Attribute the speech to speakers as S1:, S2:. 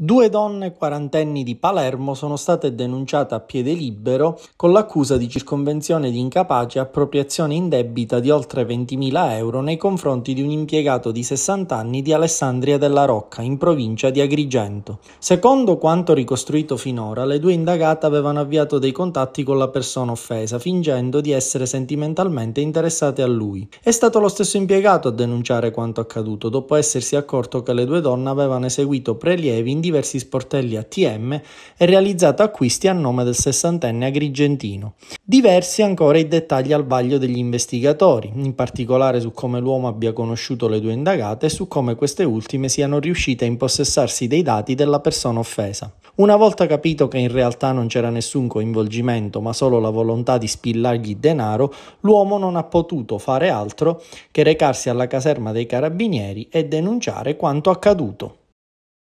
S1: Due donne quarantenni di Palermo sono state denunciate a piede libero con l'accusa di circonvenzione di incapace e appropriazione indebita di oltre 20.000 euro nei confronti di un impiegato di 60 anni di Alessandria della Rocca, in provincia di Agrigento. Secondo quanto ricostruito finora, le due indagate avevano avviato dei contatti con la persona offesa, fingendo di essere sentimentalmente interessate a lui. È stato lo stesso impiegato a denunciare quanto accaduto, dopo essersi accorto che le due donne avevano eseguito prelievi in diversi sportelli ATM e realizzato acquisti a nome del sessantenne agrigentino. Diversi ancora i dettagli al vaglio degli investigatori, in particolare su come l'uomo abbia conosciuto le due indagate e su come queste ultime siano riuscite a impossessarsi dei dati della persona offesa. Una volta capito che in realtà non c'era nessun coinvolgimento ma solo la volontà di spillargli denaro, l'uomo non ha potuto fare altro che recarsi alla caserma dei carabinieri e denunciare quanto accaduto.